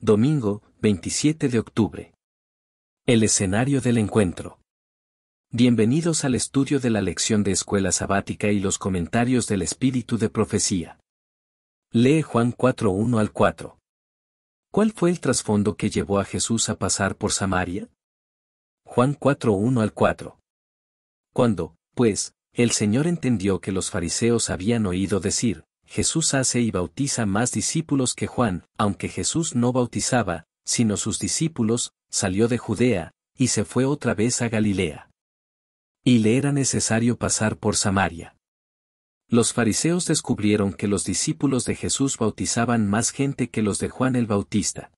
domingo, 27 de octubre. El escenario del encuentro. Bienvenidos al estudio de la lección de escuela sabática y los comentarios del espíritu de profecía. Lee Juan 4.1 al 4. ¿Cuál fue el trasfondo que llevó a Jesús a pasar por Samaria? Juan 4.1 al 4. Cuando, pues, el Señor entendió que los fariseos habían oído decir, Jesús hace y bautiza más discípulos que Juan, aunque Jesús no bautizaba, sino sus discípulos, salió de Judea, y se fue otra vez a Galilea. Y le era necesario pasar por Samaria. Los fariseos descubrieron que los discípulos de Jesús bautizaban más gente que los de Juan el Bautista.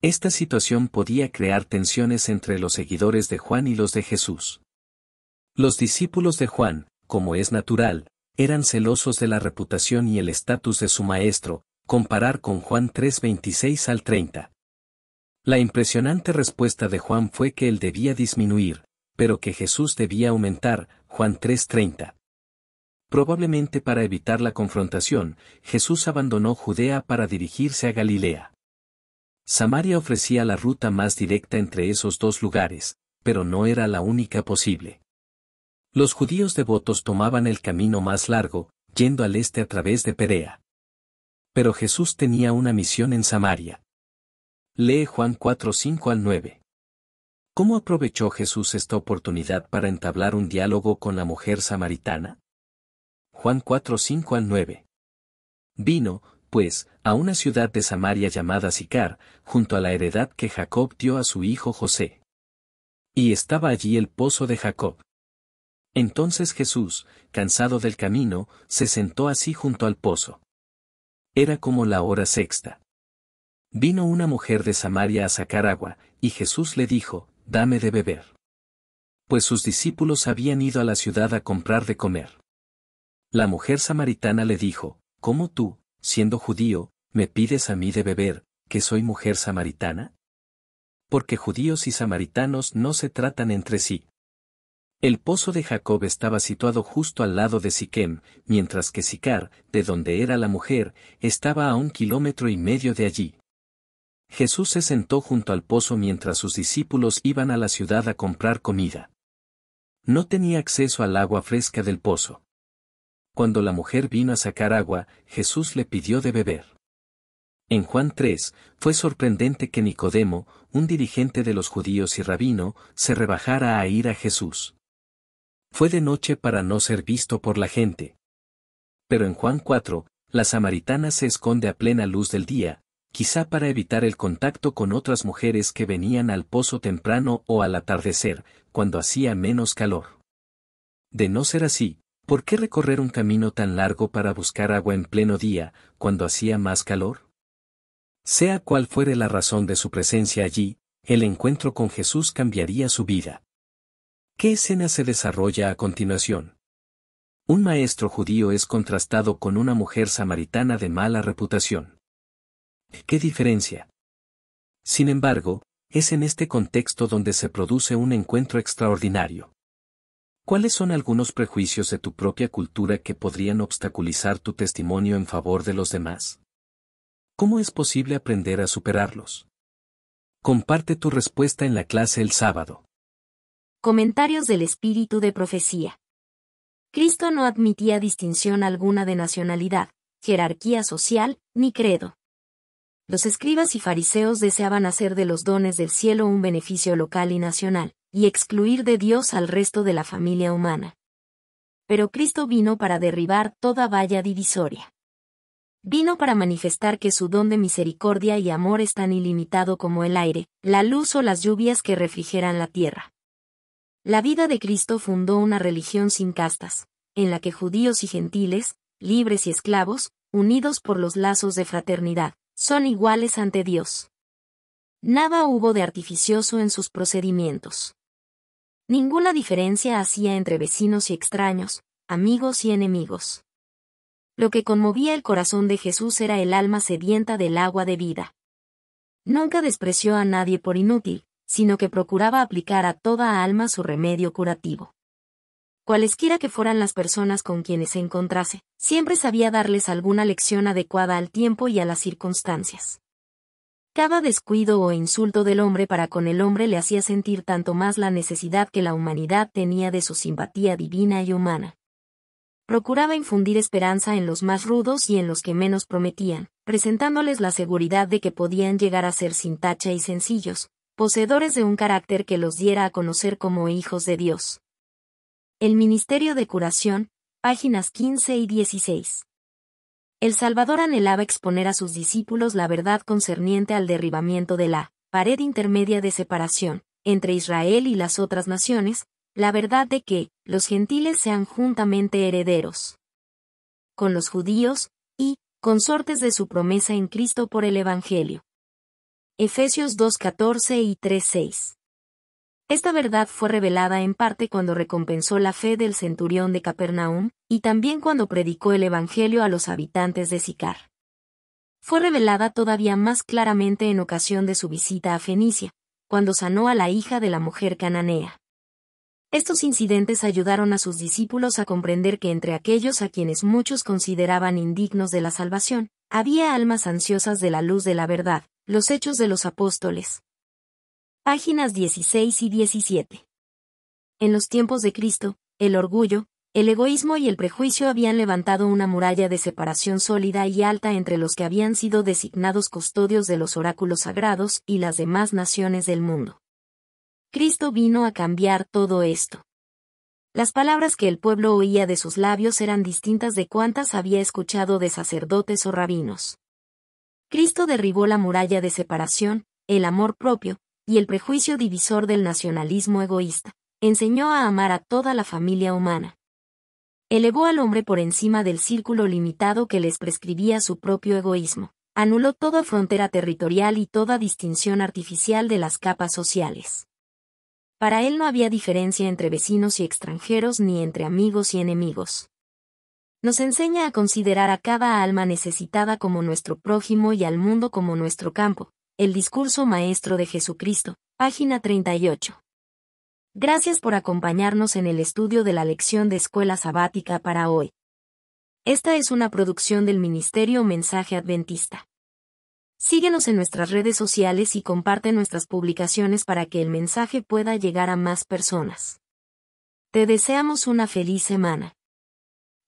Esta situación podía crear tensiones entre los seguidores de Juan y los de Jesús. Los discípulos de Juan, como es natural, eran celosos de la reputación y el estatus de su maestro, comparar con Juan 3:26 al 30. La impresionante respuesta de Juan fue que él debía disminuir, pero que Jesús debía aumentar, Juan 3:30. Probablemente para evitar la confrontación, Jesús abandonó Judea para dirigirse a Galilea. Samaria ofrecía la ruta más directa entre esos dos lugares, pero no era la única posible. Los judíos devotos tomaban el camino más largo, yendo al este a través de Perea. Pero Jesús tenía una misión en Samaria. Lee Juan 4.5 al 9. ¿Cómo aprovechó Jesús esta oportunidad para entablar un diálogo con la mujer samaritana? Juan 4.5 al 9. Vino, pues, a una ciudad de Samaria llamada Sicar, junto a la heredad que Jacob dio a su hijo José. Y estaba allí el pozo de Jacob. Entonces Jesús, cansado del camino, se sentó así junto al pozo. Era como la hora sexta. Vino una mujer de Samaria a sacar agua, y Jesús le dijo, dame de beber. Pues sus discípulos habían ido a la ciudad a comprar de comer. La mujer samaritana le dijo, ¿Cómo tú, siendo judío, me pides a mí de beber, que soy mujer samaritana? Porque judíos y samaritanos no se tratan entre sí. El pozo de Jacob estaba situado justo al lado de Siquem, mientras que Sicar, de donde era la mujer, estaba a un kilómetro y medio de allí. Jesús se sentó junto al pozo mientras sus discípulos iban a la ciudad a comprar comida. No tenía acceso al agua fresca del pozo. Cuando la mujer vino a sacar agua, Jesús le pidió de beber. En Juan 3, fue sorprendente que Nicodemo, un dirigente de los judíos y rabino, se rebajara a ir a Jesús. Fue de noche para no ser visto por la gente. Pero en Juan 4, la samaritana se esconde a plena luz del día, quizá para evitar el contacto con otras mujeres que venían al pozo temprano o al atardecer, cuando hacía menos calor. De no ser así, ¿por qué recorrer un camino tan largo para buscar agua en pleno día, cuando hacía más calor? Sea cual fuere la razón de su presencia allí, el encuentro con Jesús cambiaría su vida. ¿Qué escena se desarrolla a continuación? Un maestro judío es contrastado con una mujer samaritana de mala reputación. ¿Qué diferencia? Sin embargo, es en este contexto donde se produce un encuentro extraordinario. ¿Cuáles son algunos prejuicios de tu propia cultura que podrían obstaculizar tu testimonio en favor de los demás? ¿Cómo es posible aprender a superarlos? Comparte tu respuesta en la clase el sábado. Comentarios del Espíritu de Profecía. Cristo no admitía distinción alguna de nacionalidad, jerarquía social, ni credo. Los escribas y fariseos deseaban hacer de los dones del cielo un beneficio local y nacional, y excluir de Dios al resto de la familia humana. Pero Cristo vino para derribar toda valla divisoria. Vino para manifestar que su don de misericordia y amor es tan ilimitado como el aire, la luz o las lluvias que refrigeran la tierra. La vida de Cristo fundó una religión sin castas, en la que judíos y gentiles, libres y esclavos, unidos por los lazos de fraternidad, son iguales ante Dios. Nada hubo de artificioso en sus procedimientos. Ninguna diferencia hacía entre vecinos y extraños, amigos y enemigos. Lo que conmovía el corazón de Jesús era el alma sedienta del agua de vida. Nunca despreció a nadie por inútil, sino que procuraba aplicar a toda alma su remedio curativo. Cualesquiera que fueran las personas con quienes se encontrase, siempre sabía darles alguna lección adecuada al tiempo y a las circunstancias. Cada descuido o insulto del hombre para con el hombre le hacía sentir tanto más la necesidad que la humanidad tenía de su simpatía divina y humana. Procuraba infundir esperanza en los más rudos y en los que menos prometían, presentándoles la seguridad de que podían llegar a ser sin tacha y sencillos, poseedores de un carácter que los diera a conocer como hijos de Dios. El Ministerio de Curación, páginas 15 y 16. El Salvador anhelaba exponer a sus discípulos la verdad concerniente al derribamiento de la pared intermedia de separación entre Israel y las otras naciones, la verdad de que los gentiles sean juntamente herederos con los judíos y consortes de su promesa en Cristo por el Evangelio. Efesios 2.14 y 3.6. Esta verdad fue revelada en parte cuando recompensó la fe del centurión de Capernaum, y también cuando predicó el Evangelio a los habitantes de Sicar. Fue revelada todavía más claramente en ocasión de su visita a Fenicia, cuando sanó a la hija de la mujer cananea. Estos incidentes ayudaron a sus discípulos a comprender que entre aquellos a quienes muchos consideraban indignos de la salvación, había almas ansiosas de la luz de la verdad, los Hechos de los Apóstoles. Páginas 16 y 17. En los tiempos de Cristo, el orgullo, el egoísmo y el prejuicio habían levantado una muralla de separación sólida y alta entre los que habían sido designados custodios de los oráculos sagrados y las demás naciones del mundo. Cristo vino a cambiar todo esto. Las palabras que el pueblo oía de sus labios eran distintas de cuantas había escuchado de sacerdotes o rabinos. Cristo derribó la muralla de separación, el amor propio, y el prejuicio divisor del nacionalismo egoísta. Enseñó a amar a toda la familia humana. Elevó al hombre por encima del círculo limitado que les prescribía su propio egoísmo. Anuló toda frontera territorial y toda distinción artificial de las capas sociales. Para él no había diferencia entre vecinos y extranjeros ni entre amigos y enemigos nos enseña a considerar a cada alma necesitada como nuestro prójimo y al mundo como nuestro campo. El discurso maestro de Jesucristo, página 38. Gracias por acompañarnos en el estudio de la lección de escuela sabática para hoy. Esta es una producción del Ministerio Mensaje Adventista. Síguenos en nuestras redes sociales y comparte nuestras publicaciones para que el mensaje pueda llegar a más personas. Te deseamos una feliz semana.